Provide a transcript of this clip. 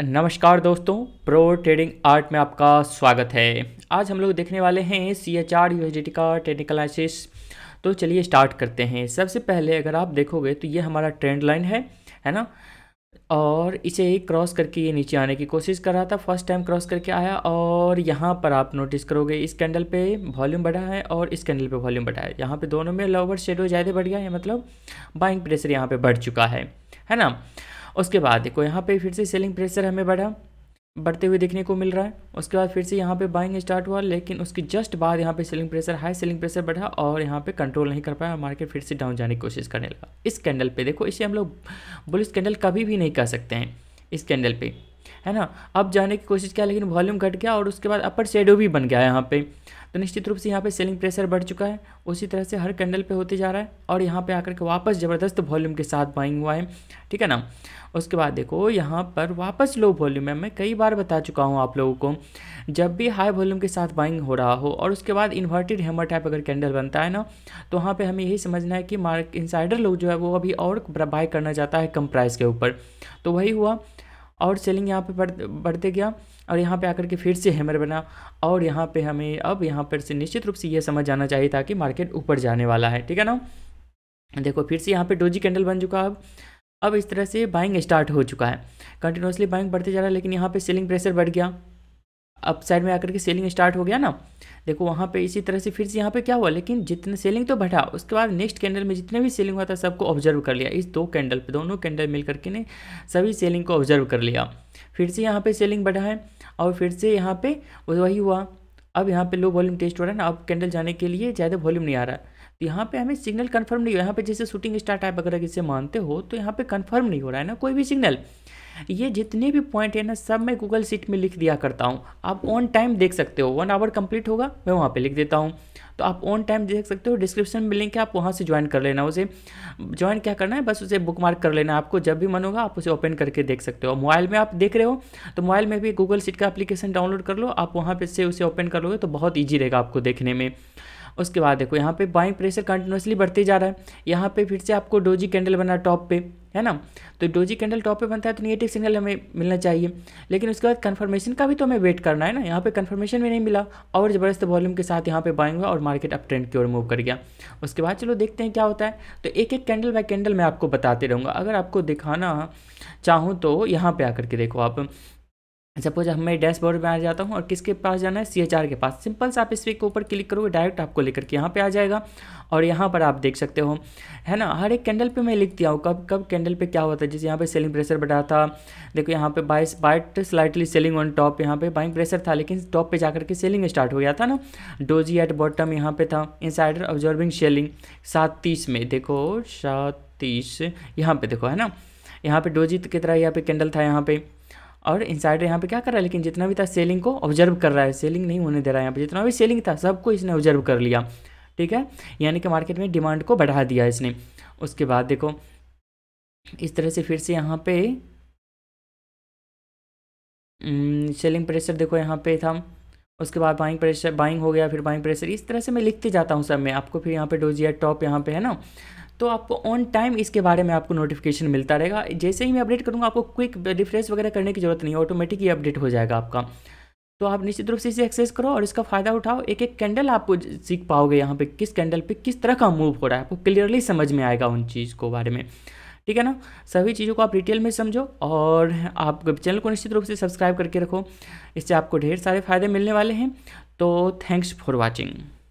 नमस्कार दोस्तों pro trading art में आपका स्वागत है आज हम लोग देखने वाले हैं सी एच आर यूएसडी का टेक्निकल एनालिसिस तो चलिए स्टार्ट करते हैं सबसे पहले अगर आप देखोगे तो ये हमारा ट्रेंड लाइन है है ना और इसे क्रॉस करके ये नीचे आने की कोशिश कर रहा था फर्स्ट टाइम क्रॉस करके आया और यहाँ पर आप नोटिस करोगे इस कैंडल पे वॉल्यूम बढ़ा है और इस कैंडल पे वॉल्यूम बढ़ा है यहाँ पे दोनों में लोअर शेडो ज़्यादा बढ़ गया है मतलब बाइंग प्रेशर यहाँ पे बढ़ चुका है है ना उसके बाद देखो यहाँ पर फिर से सेलिंग प्रेशर हमें बढ़ा बढ़ते हुए देखने को मिल रहा है उसके बाद फिर से यहाँ पे बाइंग स्टार्ट हुआ लेकिन उसके जस्ट बाद यहाँ पे selling pressure high selling pressure बढ़ा और यहाँ पे कंट्रोल नहीं कर पाया मार्केट फिर से डाउन जाने की कोशिश करने लगा इस कैंडल पे देखो इसे हम लोग बुलिस कैंडल कभी भी नहीं कह सकते हैं इस कैंडल पे है ना अब जाने की कोशिश किया लेकिन वॉल्यूम घट गया और उसके बाद अपर शेडो भी बन गया है यहाँ पे तो निश्चित रूप से यहाँ पे सेलिंग प्रेशर बढ़ चुका है उसी तरह से हर कैंडल पे होते जा रहा है और यहाँ पे आकर के वापस ज़बरदस्त वॉल्यूम के साथ बाइंग हुआ है ठीक है ना उसके बाद देखो यहाँ पर वापस लो वॉल्यूम है मैं कई बार बता चुका हूँ आप लोगों को जब भी हाई वॉल्यूम के साथ बाइंग हो रहा हो और उसके बाद इन्वर्टेड हेमर टाइप अगर कैंडल बनता है ना तो वहाँ पर हमें यही समझना है कि मार्क इंसाइडर लोग जो है वो अभी और बाय करना चाहता है कम प्राइस के ऊपर तो वही हुआ और सेलिंग यहाँ पे बढ़ बढ़ते गया और यहाँ पे आकर के फिर से हैमर बना और यहाँ पे हमें अब यहाँ पर से निश्चित रूप से ये समझ जाना चाहिए था कि मार्केट ऊपर जाने वाला है ठीक है ना देखो फिर से यहाँ पे डोजी कैंडल बन चुका अब अब इस तरह से बाइंग स्टार्ट हो चुका है कंटिन्यूसली बाइंग बढ़ते जा रहा है लेकिन यहाँ पे सेलिंग प्रेशर बढ़ गया अपसाइड में आकर के सेलिंग स्टार्ट हो गया ना देखो वहाँ पे इसी तरह से फिर से यहाँ पे क्या हुआ लेकिन जितने सेलिंग तो बढ़ा उसके बाद नेक्स्ट कैंडल में जितने भी सेलिंग हुआ था सबको ऑब्जर्व कर लिया इस दो कैंडल पे दोनों कैंडल मिल करके ने सभी सेलिंग को ऑब्जर्व कर लिया फिर से यहाँ पे सेलिंग बढ़ा है और फिर से यहाँ पे वही हुआ अब यहाँ पे लो वॉल्यूम टेस्ट हो रहा है ना अब कैंडल जाने के लिए ज़्यादा वॉल्यूम नहीं आ रहा है तो यहाँ पे हमें सिग्नल कंफर्म नहीं हो यहाँ पे जैसे शूटिंग स्टार टाइप अगर इसे मानते हो तो यहाँ पे कंफर्म नहीं हो रहा है ना कोई भी सिग्नल ये जितने भी पॉइंट है ना सब मैं गूगल सीट में लिख दिया करता हूँ आप ऑन टाइम देख सकते हो वन आवर कंप्लीट होगा मैं वहाँ पे लिख देता हूँ तो आप ऑन टाइम देख सकते हो डिस्क्रिप्शन में लिंक है आप वहाँ से ज्वाइन कर लेना उसे ज्वाइन क्या करना है बस उसे बुक मार्क कर लेना आपको जब भी मन होगा आप उसे ओपन करके देख सकते हो मोबाइल में आप देख रहे हो तो मोबाइल में भी गूगल सीट का एप्लीकेशन डाउनलोड कर लो आप वहाँ पर से उसे ओपन कर लोगे तो बहुत ईजी रहेगा आपको देखने में उसके बाद देखो यहाँ पे बाइंग प्रेशर कंटिन्यूसली बढ़ते जा रहा है यहाँ पे फिर से आपको डोजी कैंडल बना टॉप पे है ना तो डोजी कैंडल टॉप पे बनता है तो निगेटिव सिग्नल हमें मिलना चाहिए लेकिन उसके बाद कन्फर्मेशन का भी तो हमें वेट करना है ना यहाँ पे कन्फर्मेशन भी नहीं मिला और ज़बरदस्त वॉल्यूम के साथ यहाँ पे बाइंग हुआ और मार्केट अप ट्रेंड की ओर मूव कर गया उसके बाद चलो देखते हैं क्या होता है तो एक एक कैंडल बाय कैंडल मैं आपको बताते रहूँगा अगर आपको दिखाना चाहूँ तो यहाँ पर आकर के देखो आप सपोज मैं डैशबोर्ड में आ जाता हूँ और किसके पास जाना है सी एच आर के पास सिंपल से आप इस के ऊपर क्लिक करोगे डायरेक्ट आपको लेकर के यहाँ पे आ जाएगा और यहाँ पर आप देख सकते हो है ना हर एक कैंडल पे मैं लिख दिया हूँ कब कब कैंडल पे क्या होता है जैसे यहाँ पे सेलिंग प्रेशर बढ़ा था देखो यहाँ पे बाइस बाइट स्लाइटली सेलिंग ऑन टॉप यहाँ पे बाइंग प्रेशर था लेकिन टॉप पर जाकर के सेलिंग स्टार्ट हो गया था ना डोजी एट बॉटम यहाँ पे था इनसाइडर ऑब्जर्विंग सेलिंग सात तीस में देखो सात तीस यहाँ पे देखो है ना यहाँ पे डोजी की तरह यहाँ पे कैंडल था यहाँ पे और साइड यहाँ पे क्या कर रहा है लेकिन जितना भी था सेलिंग को ऑब्जर्व कर रहा है सेलिंग नहीं होने दे रहा है यहाँ पे जितना भी सेलिंग था सबको इसने ऑब्जर्व कर लिया ठीक है यानी कि मार्केट में डिमांड को बढ़ा दिया इसने उसके बाद देखो इस तरह से फिर से यहाँ पे सेलिंग हम्म, प्रेशर देखो यहाँ पे था उसके बाद बाइंग प्रेशर बाइंग हो गया फिर बाइंग प्रेशर इस तरह से मैं लिखते जाता हूँ सब मैं आपको फिर यहाँ पे डोजिया टॉप यहाँ पे है ना तो आपको ऑन टाइम इसके बारे में आपको नोटिफिकेशन मिलता रहेगा जैसे ही मैं अपडेट करूँगा आपको क्विक रिफ्रेश वगैरह करने की जरूरत नहीं है ऑटोमेटिक ही अपडेट हो जाएगा आपका तो आप निश्चित रूप से इसे एक्सेस करो और इसका फ़ायदा उठाओ एक एक कैंडल आपको सीख पाओगे यहाँ पे किस कैंडल पे किस तरह का मूव हो रहा है आपको क्लियरली समझ में आएगा उन चीज़ को बारे में ठीक है ना सभी चीज़ों को आप डिटेल में समझो और आप चैनल को निश्चित रूप से सब्सक्राइब करके रखो इससे आपको ढेर सारे फ़ायदे मिलने वाले हैं तो थैंक्स फॉर वॉचिंग